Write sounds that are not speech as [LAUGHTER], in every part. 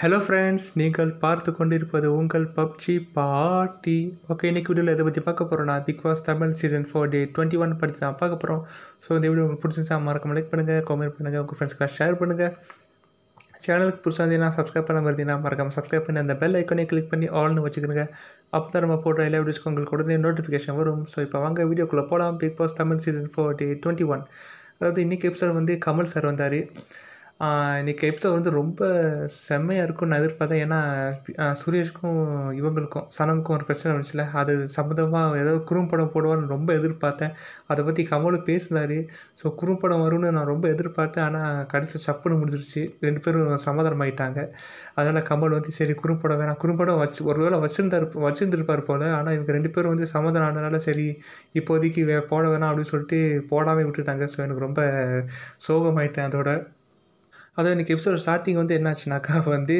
hello friends நீங்கள் பார்த்து கொண்டிருப்பது உங்கள் பப்ஜி பாட்டி ஓகே இன்றைக்கி வீடியோவில் எதை பற்றி பார்க்க போகிறோம்னா Bigg Boss Tamil season four day twenty one பற்றி தான் பார்க்க போகிறோம் ஸோ இந்த வீடியோ உங்களுக்கு பிடிச்சிருந்தா மறக்காம லைக் பண்ணுங்கள் கமெண்ட் பண்ணுங்கள் உங்கள் ஃப்ரெண்ட்ஸ்க்காக ஷேர் பண்ணுங்கள் சேனலுக்கு புதுசாக இருந்தீங்கன்னா சப்ஸ்கிரைப் பண்ண இருந்தீங்கன்னா மறக்காமல் சப்ஸ்கிரைப் பண்ணி அந்த பெல் ஐக்கனே கிளிக் பண்ணி ஆல்னு வச்சுக்கோங்க அப்போ தான் நம்ம போட்டோ எல்லா வீடியோஸ்க்கு உங்களுக்கு உடனே நோட்டிஃபிகேஷன் வரும் ஸோ இப்போ வாங்க வீடியோக்குள்ளே போகலாம் Bigg Boss Tamil season four day twenty one அதாவது இன்றைக்கி எபிசோட் வந்து கமல் சார் வந்தார் இன்றைக்கி எபிசோட் வந்து ரொம்ப செம்மையாக இருக்கும்னு நான் எதிர்பார்த்தேன் ஏன்னா சுரேஷ்க்கும் இவங்களுக்கும் சனமுக்கும் ஒரு பிரச்சனை வந்துச்சுல அது சம்மந்தமாக ஏதோ குறும்படம் போடுவான்னு ரொம்ப எதிர்பார்த்தேன் அதை பற்றி கமலும் பேசினார் ஸோ குறும்படம் வரும்னு நான் ரொம்ப எதிர்பார்த்தேன் ஆனால் கடைசி சப்புன்னு முடிஞ்சிருச்சு ரெண்டு பேரும் சமாதானம் ஆகிட்டாங்க அதனால் கமல் வந்து சரி குறும்படம் வேணாம் குறும்படம் வச்சு ஒரு வேளை வச்சுருந்தார் வச்சுருந்துருப்பார் போல் ஆனால் இவங்க ரெண்டு பேரும் வந்து சமாதானம் ஆனதுனால சரி இப்போதைக்கு போட வேணாம் அப்படின்னு சொல்லிட்டு போடாமல் விட்டுட்டாங்க ஸோ எனக்கு ரொம்ப சோகமாயிட்டேன் அதோட அதாவது இன்றைக்கி எபிசோட் ஸ்டார்டிங் வந்து என்னாச்சுனாக்கா [LAUGHS] வந்து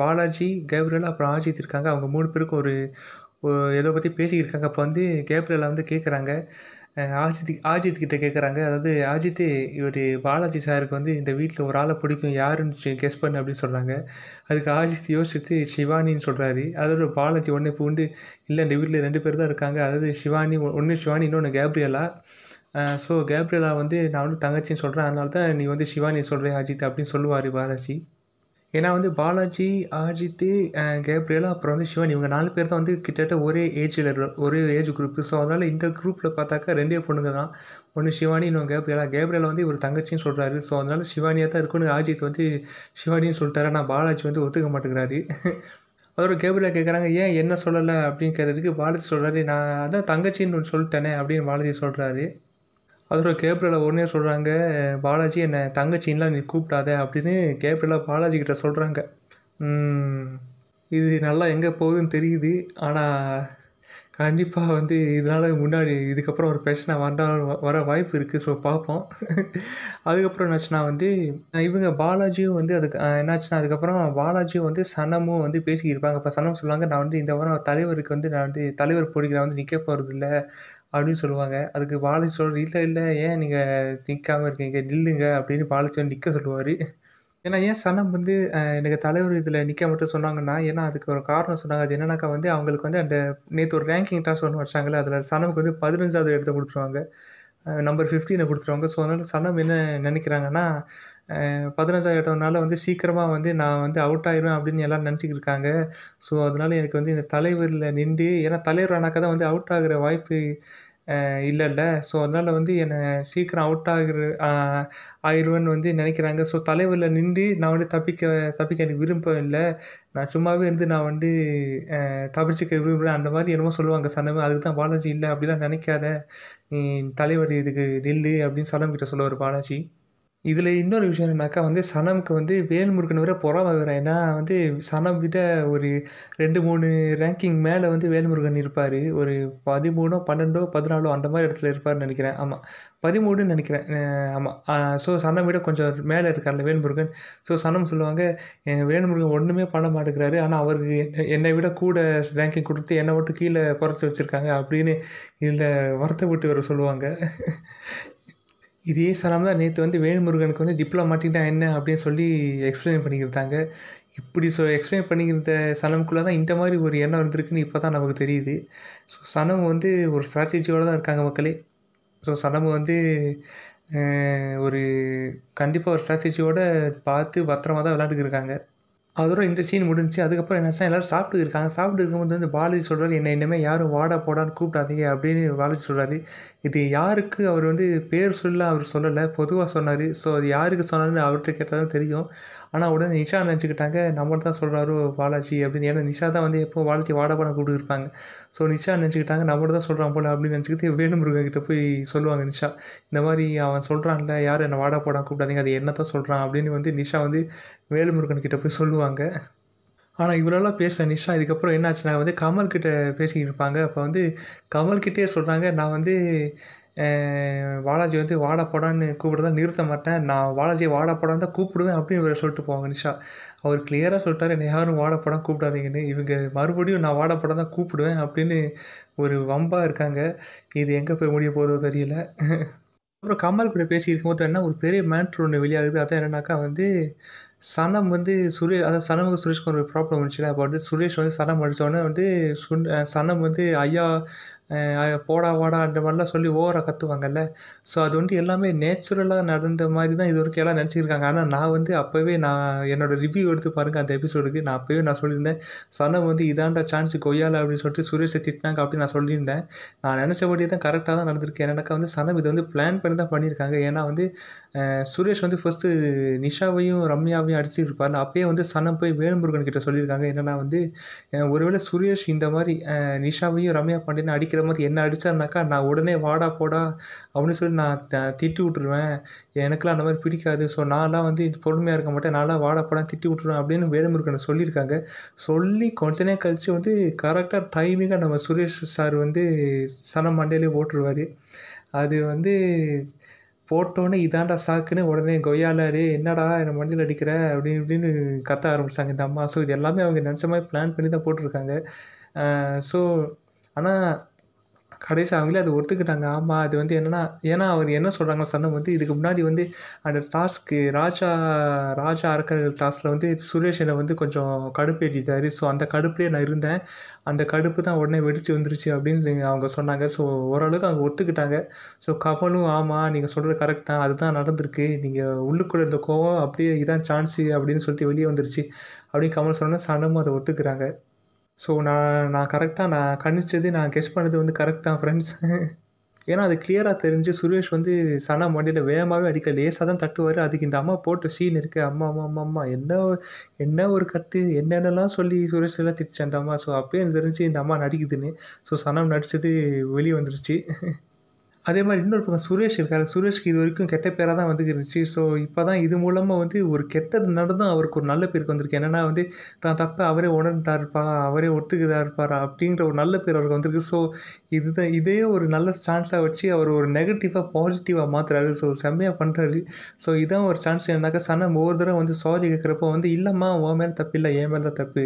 பாலாஜி கேப்ரல் அப்புறம் ஆஜித் இருக்காங்க அவங்க மூணு பேருக்கும் ஒரு எதை பற்றி பேசியிருக்காங்க அப்போ வந்து கேப்ரியலா வந்து கேட்குறாங்க ஆஜித் ஆஜித் கிட்டே கேட்குறாங்க அதாவது ஆஜித்து இவர் பாலாஜி சாருக்கு வந்து இந்த வீட்டில் ஒரு ஆளை பிடிக்கும் யாருன்னு கெஸ் பண்ணு அப்படின்னு சொல்கிறாங்க அதுக்கு ஆஜித் யோசித்து சிவானின்னு சொல்கிறாரு அதோட பாலாஜி ஒன்று இப்போ உண்டு இல்லை இந்த வீட்டில் ரெண்டு பேர் தான் இருக்காங்க அதாவது சிவானி ஒன்று சிவானி இன்னொன்று கேப்ரியலா ஸோ கேப்ரியலா வந்து நான் வந்து தங்கச்சின்னு சொல்கிறேன் அதனால தான் நீ வந்து சிவானி சொல்கிறேன் அஜித் அப்படின்னு சொல்லுவார் பாலாஜி ஏன்னா வந்து பாலாஜி அஜித் கேப்ரியலா அப்புறம் வந்து சிவானி இவங்க நாலு பேர் தான் வந்து கிட்டத்தட்ட ஒரே ஏஜில் ஒரே ஏஜ் குரூப் ஸோ அதனால் இந்த குரூப்பில் பார்த்தாக்கா ரெண்டே பொண்ணுங்க தான் ஒன்று சிவானி இன்னொன்று கேப்ரியலா கேப்ரியலா வந்து இவர் தங்கச்சின்னு சொல்கிறாரு ஸோ அதனால் சிவானியாக தான் இருக்குன்னு அஜித் வந்து சிவானின்னு சொல்லிட்டாரு நான் பாலாஜி வந்து ஒத்துக்க மாட்டேங்கிறாரு அதோட கேபிளில் கேட்குறாங்க ஏன் என்ன சொல்லலை அப்படின்னு கேட்டதுக்கு பாலாஜி சொல்கிறாரு நான் அதான் தங்கச்சின்னு ஒன்று சொல்லிட்டேனே அப்படின்னு பாலாஜி சொல்கிறாரு அதோட கேப்ரலா உடனே சொல்கிறாங்க பாலாஜி என்னை தங்கச்சின்லாம் நீ கூப்பிடாத அப்படின்னு கேப்ரலா பாலாஜி கிட்ட சொல்கிறாங்க இது நல்லா எங்கே போகுதுன்னு தெரியுது ஆனால் கண்டிப்பாக வந்து இதனால் முன்னாடி இதுக்கப்புறம் ஒரு பிரச்சனை வர வர வாய்ப்பு இருக்குது ஸோ பார்ப்போம் அதுக்கப்புறம் என்னாச்சுன்னா வந்து இவங்க பாலாஜியும் வந்து அதுக்கு என்னாச்சுன்னா அதுக்கப்புறம் பாலாஜியும் வந்து சனமும் வந்து பேசிக்கிருப்பாங்க இப்போ சனம் சொல்லுவாங்க நான் வந்து இந்த வாரம் தலைவருக்கு வந்து நான் வந்து தலைவர் பொடிகளை வந்து நிற்க போகிறது இல்லை அப்படின்னு சொல்லுவாங்க அதுக்கு பாலாஜி இல்லை இல்லை ஏன் நீங்கள் நிற்காமல் இருக்கீங்க நில்லுங்க அப்படின்னு பாலாஜி நிற்க சொல்லுவார் ஏன்னா ஏன் சனம் வந்து எனக்கு தலைவர் இதில் நிற்க மட்டும் சொன்னாங்கன்னா ஏன்னா அதுக்கு ஒரு காரணம் சொன்னாங்க அது என்னன்னாக்கா வந்து அவங்களுக்கு வந்து அந்த நேற்று ஒரு ரேங்கிங் தான் ஒன்று வச்சாங்களே அதில் சனமுக்கு வந்து பதினஞ்சாவது இடத்த கொடுத்துருவாங்க நம்பர் ஃபிஃப்டீனை கொடுத்துருவாங்க ஸோ அதனால் சனம் என்ன நினைக்கிறாங்கன்னா பதினஞ்சாயிரம்னால வந்து சீக்கிரமாக வந்து நான் வந்து அவுட் ஆயிடுவேன் அப்படின்னு எல்லாம் நினச்சிக்கிட்டு இருக்காங்க ஸோ அதனால் எனக்கு வந்து இந்த தலைவரில் நின்று ஏன்னா தலைவர் ஆனாக்கா தான் வந்து அவுட் ஆகிற வாய்ப்பு இல்லைல்ல ஸோ அதனால் வந்து என்னை சீக்கிரம் அவுட் ஆகிற ஆயிடுவேன்னு வந்து நினைக்கிறாங்க ஸோ தலைவரில் நின்று நான் வந்து தப்பிக்க தப்பிக்க எனக்கு விருப்பம் இல்லை நான் சும்மாவே இருந்து நான் வந்து தப்பிச்சுக்க விரும்புகிறேன் அந்த மாதிரி என்னமோ சொல்லுவாங்க சனவு அதுக்கு தான் பாலாஜி இல்லை அப்படிலாம் நினைக்காத நீ தலைவர் இதுக்கு நெல் அப்படின்னு சொல்லம் கிட்ட சொல்லுவார் பாலாஜி இதில் இன்னொரு விஷயம் என்னாக்கா வந்து சனமுக்கு வந்து வேல்முருகன் வர பொறாமை வேறு ஏன்னா வந்து சனம் விட ஒரு ரெண்டு மூணு ரேங்கிங் மேலே வந்து வேல்முருகன் இருப்பார் ஒரு பதிமூணோ பன்னெண்டோ பதினாலோ அந்த மாதிரி இடத்துல இருப்பார்னு நினைக்கிறேன் ஆமாம் பதிமூணுன்னு நினைக்கிறேன் ஆமாம் ஸோ சனம் விட கொஞ்சம் மேலே இருக்கார்ல வேல்முருகன் ஸோ சனம் சொல்லுவாங்க வேல்முருகன் ஒன்றுமே பண்ண மாட்டேங்கிறாரு ஆனால் அவருக்கு என்னை விட கூட ரேங்கிங் கொடுத்து என்னை மட்டும் கீழே குறைச்சி வச்சுருக்காங்க அப்படின்னு இதில் வருத்தப்பட்டு வர சொல்லுவாங்க இதே சலாம் தான் நேற்று வந்து வேணுமுருகனுக்கு வந்து டிப்ளமாட்டிக்னா என்ன அப்படின்னு சொல்லி எக்ஸ்பிளைன் பண்ணிக்கிட்டாங்க இப்படி சொ எக்ஸ்பிளைன் பண்ணிக்கிற சனமுக்குள்ளே தான் இந்த மாதிரி ஒரு எண்ணம் இருந்திருக்குன்னு இப்போ தான் நமக்கு தெரியுது ஸோ சனம் வந்து ஒரு ஸ்ட்ராட்டஜியோடு தான் இருக்காங்க மக்களே ஸோ சனம் வந்து ஒரு கண்டிப்பாக ஒரு ஸ்ட்ராட்டஜியோடு பார்த்து பத்திரமா தான் விளாண்டுக்கிருக்காங்க அதோட இந்த சீன் முடிஞ்சு அதுக்கப்புறம் என்ன எல்லோரும் சாப்பிட்டு இருக்காங்க சாப்பிட்டு இருக்கும்போது வந்து பாலாஜி சொல்கிறார் என்ன இனிமேல் யாரும் வாடா போடான்னு கூப்பிடாதீங்க அப்படின்னு பாலாஜி சொல்கிறாரு இது யாருக்கு அவர் வந்து பேர் சொல்ல அவர் சொல்லலை பொதுவாக சொன்னார் ஸோ அது யாருக்கு சொன்னார்னு அவர்கிட்ட கேட்டாலும் தெரியும் ஆனால் உடனே நிஷா நினச்சிக்கிட்டாங்க நம்ம தான் சொல்கிறாரு பாலாஜி அப்படின்னு ஏன்னா நிஷா தான் வந்து எப்போ பாலாஜி வாடப்பான கூப்பிட்டுருப்பாங்க ஸோ நிஷா நினச்சிக்கிட்டாங்க நம்ம தான் சொல்கிறான் போல அப்படின்னு நினச்சிக்கிட்டு வேணுமுருகன்கிட்ட போய் சொல்லுவாங்க நிஷா இந்த மாதிரி அவன் சொல்கிறான்ல யார் என்னை வாடப்பாடா கூப்பிடாதீங்க அது என்ன தான் சொல்கிறான் அப்படின்னு வந்து நிஷா வந்து வேலுமுருகன் கிட்ட போய் சொல்லுவாங்க ஆனால் இவ்வளோலாம் பேசுகிற நிஷா இதுக்கப்புறம் என்ன ஆச்சுன்னா வந்து கமல்கிட்ட பேசிக்கிட்டு இருப்பாங்க அப்போ வந்து கமல்கிட்டே சொல்கிறாங்க நான் வந்து வாலாஜி வந்து வாடப்படான்னு போடான்னு கூப்பிட்றதா நிறுத்த மாட்டேன் நான் வாலாஜி வாடா தான் கூப்பிடுவேன் அப்படின்னு இவர் சொல்லிட்டு போவாங்க நிஷா அவர் கிளியராக சொல்லிட்டார் என்னை யாரும் வாடப்படம் கூப்பிடாதீங்கன்னு இவங்க மறுபடியும் நான் வாடப்படம் தான் கூப்பிடுவேன் அப்படின்னு ஒரு வம்பாக இருக்காங்க இது எங்கே போய் முடிய போதோ தெரியல அப்புறம் கமல் கூட பேசியிருக்கும் போது என்ன ஒரு பெரிய மேட்ரு ஒன்று வெளியாகுது அதான் என்னன்னாக்கா வந்து சனம் வந்து சுரே அதாவது சனமுக்கு சுரேஷ்க்கு ஒரு ப்ராப்ளம் வந்துச்சுல அப்போ வந்து சுரேஷ் வந்து சனம் அடித்தோடனே வந்து சுன் சனம் வந்து ஐயா போடா வாடா அந்த மாதிரிலாம் சொல்லி ஓவராக கற்றுவாங்கல்ல ஸோ அது வந்து எல்லாமே நேச்சுரலாக நடந்த மாதிரி தான் இது வரைக்கும் எல்லாம் நினச்சிருக்காங்க ஆனால் நான் வந்து அப்போவே நான் என்னோடய ரிவ்யூ எடுத்து பாருங்கள் அந்த எபிசோடுக்கு நான் அப்போவே நான் சொல்லியிருந்தேன் சனம் வந்து இதாண்டா சான்ஸ் கொய்யால அப்படின்னு சொல்லிட்டு சுரேஷை திட்டினாங்க அப்படின்னு நான் சொல்லியிருந்தேன் நான் நினச்சபடியே தான் கரெக்டாக தான் நடந்திருக்கேன் எனக்கு வந்து சனம் இதை வந்து பிளான் பண்ணி தான் பண்ணியிருக்காங்க ஏன்னா வந்து சுரேஷ் வந்து ஃபஸ்ட்டு நிஷாவையும் ரம்யாவையும் போய் அடிச்சுட்டு இருப்பார்ல அப்பயே வந்து சனம் போய் வேலுமுருகன் கிட்ட சொல்லியிருக்காங்க என்னென்னா வந்து ஒருவேளை சுரேஷ் இந்த மாதிரி நிஷாவையும் ரம்யா பாண்டியன் அடிக்கிற மாதிரி என்ன அடித்தார்னாக்கா நான் உடனே வாடா போடா அப்படின்னு சொல்லி நான் திட்டி விட்டுருவேன் எனக்குலாம் அந்த மாதிரி பிடிக்காது ஸோ நான்லாம் வந்து பொறுமையாக இருக்க மாட்டேன் நான்லாம் வாடா போடா திட்டி விட்டுருவேன் அப்படின்னு வேலுமுருகனை சொல்லியிருக்காங்க சொல்லி கொஞ்ச நேரம் கழித்து வந்து கரெக்டாக டைமிங்காக நம்ம சுரேஷ் சார் வந்து சனம் மண்டையிலே ஓட்டுருவார் அது வந்து போட்டோன்னே இதாண்டா சாக்குன்னு உடனே கொய்யாலாடி என்னடா என்னை மண்டியில் அடிக்கிற அப்படி இப்படின்னு கத்த ஆரம்பிச்சாங்க இந்த அம்மா ஸோ இது எல்லாமே அவங்க நினச்ச மாதிரி பிளான் பண்ணி தான் போட்டிருக்காங்க ஸோ ஆனால் கடைசி அவங்களே அதை ஒத்துக்கிட்டாங்க ஆமாம் அது வந்து என்னென்னா ஏன்னா அவர் என்ன சொல்கிறாங்க சண்டை வந்து இதுக்கு முன்னாடி வந்து அந்த டாஸ்க்கு ராஜா ராஜா அறக்கிற டாஸ்கில் வந்து சுரேஷனை வந்து கொஞ்சம் கடுப்பேற்றிட்டார் ஸோ அந்த கடுப்புலேயே நான் இருந்தேன் அந்த கடுப்பு தான் உடனே வெடிச்சு வந்துருச்சு அப்படின்னு அவங்க சொன்னாங்க ஸோ ஓரளவுக்கு அவங்க ஒத்துக்கிட்டாங்க ஸோ கமலும் ஆமாம் நீங்கள் சொல்கிறது கரெக்ட் தான் அதுதான் நடந்திருக்கு நீங்கள் உள்ளுக்குள்ளே இருந்த கோவம் அப்படியே இதான் சான்ஸு அப்படின்னு சொல்லிட்டு வெளியே வந்துருச்சு அப்படின்னு கமல் சொன்னோன்னா சனமும் அதை ஒத்துக்கிறாங்க ஸோ நான் நான் கரெக்டாக நான் கணிச்சது நான் கெஸ் பண்ணது வந்து கரெக்ட் தான் ஃப்ரெண்ட்ஸ் [LAUGHS] ஏன்னா அது கிளியராக தெரிஞ்சு சுரேஷ் வந்து சன மண்டியில் வேகமாகவே அடிக்கல லேசாக தான் தட்டுவார் அதுக்கு இந்த அம்மா போட்ட சீன் இருக்குது அம்மா அம்மா அம்மா அம்மா என்ன என்ன ஒரு கத்து என்னென்னலாம் சொல்லி சுரேஷ் எல்லாம் திட்டுச்சு அந்த அம்மா ஸோ அப்போயே எனக்கு தெரிஞ்சு இந்த அம்மா நடிக்குதுன்னு ஸோ சனம் நடித்தது வெளியே வந்துருச்சு [LAUGHS] அதே மாதிரி இன்னொரு பக்கம் சுரேஷ் இருக்கார் சுரேஷ்க்கு இது வரைக்கும் கெட்ட பேராக தான் வந்து இருந்துச்சு ஸோ இப்போ தான் இது மூலமாக வந்து ஒரு கெட்டது நடந்தும் அவருக்கு ஒரு நல்ல பேருக்கு வந்திருக்கு என்னென்னா வந்து தான் தப்பை அவரே உணர்ந்தாருப்பா அவரே ஒத்துக்குதா இருப்பார் அப்படிங்கிற ஒரு நல்ல பேர் அவருக்கு வந்திருக்கு ஸோ இதுதான் இதே ஒரு நல்ல சான்ஸாக வச்சு அவர் ஒரு நெகட்டிவாக பாசிட்டிவாக மாற்றுறாரு ஸோ செம்மையாக பண்ணுறாரு ஸோ இதான் ஒரு சான்ஸ் என்னன்னாக்கா சனம் ஒவ்வொரு தடவை வந்து சாரி கேட்குறப்போ வந்து இல்லைம்மா உன் மேலே தப்பு இல்லை என் மேலே தான் தப்பு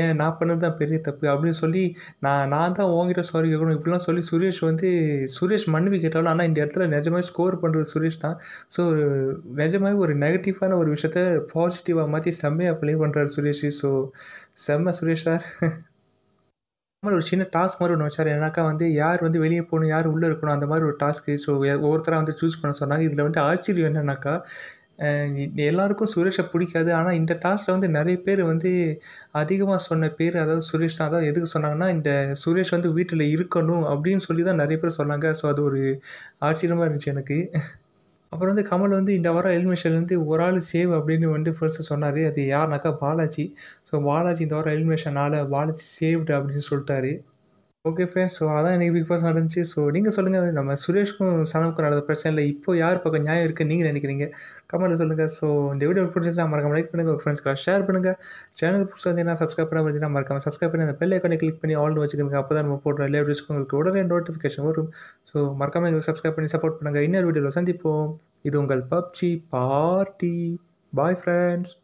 ஏன் நான் பண்ணது தான் பெரிய தப்பு அப்படின்னு சொல்லி நான் நான் தான் உங்ககிட்ட சாரி கேட்கணும் இப்படிலாம் சொல்லி சுரேஷ் வந்து சுரேஷ் மன்னிப்பு கேட்டாலும் ஆனால் இந்த இடத்துல நிஜமாக ஸ்கோர் பண்ணுறது சுரேஷ் தான் ஸோ ஒரு நிஜமாக ஒரு நெகட்டிவான ஒரு விஷயத்த பாசிட்டிவாக மாற்றி செம்மையாக ப்ளே பண்ணுறாரு சுரேஷ் ஸோ செம்ம சுரேஷ் சார் மாதிரி ஒரு சின்ன டாஸ்க் மாதிரி ஒன்று வச்சார் எனக்கா வந்து யார் வந்து வெளியே போகணும் யார் உள்ளே இருக்கணும் அந்த மாதிரி ஒரு டாஸ்க்கு ஸோ ஒவ்வொருத்தராக வந்து சூஸ் பண்ண சொன்னாங்க இதில் வந்து ஆச்சரியம் என்னன்னாக்கா எல்லாருக்கும் சுரேஷை பிடிக்காது ஆனால் இந்த டாஸ்கில் வந்து நிறைய பேர் வந்து அதிகமாக சொன்ன பேர் அதாவது சுரேஷ் தான் அதாவது எதுக்கு சொன்னாங்கன்னா இந்த சுரேஷ் வந்து வீட்டில் இருக்கணும் அப்படின்னு சொல்லி தான் நிறைய பேர் சொன்னாங்க ஸோ அது ஒரு ஆச்சரியமாக இருந்துச்சு எனக்கு அப்புறம் வந்து கமல் வந்து இந்த வாரம் எலிமினேஷன் வந்து ஒரு ஆள் சேவ் அப்படின்னு வந்து ஃபர்ஸ்ட்டு சொன்னார் அது யாருனாக்கா பாலாஜி ஸோ பாலாஜி இந்த வாரம் எலிமினேஷன் ஆள் பாலாஜி சேவ்டு அப்படின்னு சொல்லிட்டாரு ஓகே ஃப்ரெண்ட்ஸ் ஸோ அதான் எனக்கு பிக் பாஸ் நடந்துச்சு ஸோ நீங்கள் சொல்லுங்கள் நம்ம சுரேஷ்க்கும் சனமுக்கும் நடந்த இல்லை இப்போ யார் பக்கம் நியாயம் இருக்குது நீங்கள் நினைக்கிறீங்க கமெண்ட்டில் சொல்லுங்கள் ஸோ இந்த வீடியோ பிடிச்சிருந்தா மறக்காம லைக் பண்ணுங்கள் உங்கள் ஃப்ரெண்ட்ஸ்க்கு ஷேர் பண்ணுங்கள் சேனல் வந்து என்ன சப்ஸ்கிரைப் பண்ண பார்த்தீங்கன்னா மறக்காம சப்ஸ்கிரைப் பண்ணி அந்த பெல் ஐக்கானை கிளிக் பண்ணி ஆல்னு வச்சுக்கோங்க அப்போ தான் நம்ம போடுற எல்லா வீடியோஸ்க்கு உங்களுக்கு உடனே நோட்டிஃபிகேஷன் வரும் ஸோ மறக்காம எங்களுக்கு சப்ஸ்கிரைப் பண்ணி சப்போர்ட் பண்ணுங்கள் இன்னொரு வீடியோவில் சந்திப்போம் இது உங்கள் பப்ஜி பார்ட்டி பாய் ஃப்ரெண்ட்ஸ்